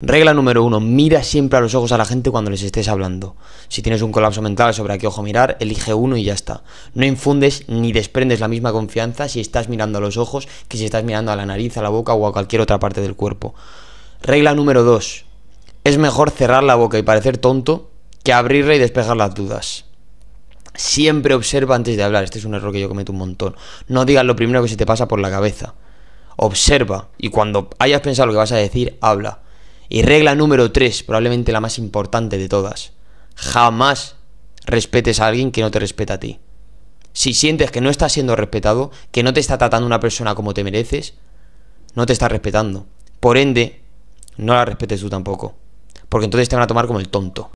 Regla número uno, mira siempre a los ojos a la gente cuando les estés hablando. Si tienes un colapso mental sobre a qué ojo mirar, elige uno y ya está. No infundes ni desprendes la misma confianza si estás mirando a los ojos que si estás mirando a la nariz, a la boca o a cualquier otra parte del cuerpo. Regla número dos, es mejor cerrar la boca y parecer tonto que abrirla y despejar las dudas. Siempre observa antes de hablar, este es un error que yo cometo un montón. No digas lo primero que se te pasa por la cabeza. Observa y cuando hayas pensado lo que vas a decir, habla y regla número 3, probablemente la más importante de todas. Jamás respetes a alguien que no te respeta a ti. Si sientes que no estás siendo respetado, que no te está tratando una persona como te mereces, no te está respetando. Por ende, no la respetes tú tampoco. Porque entonces te van a tomar como el tonto.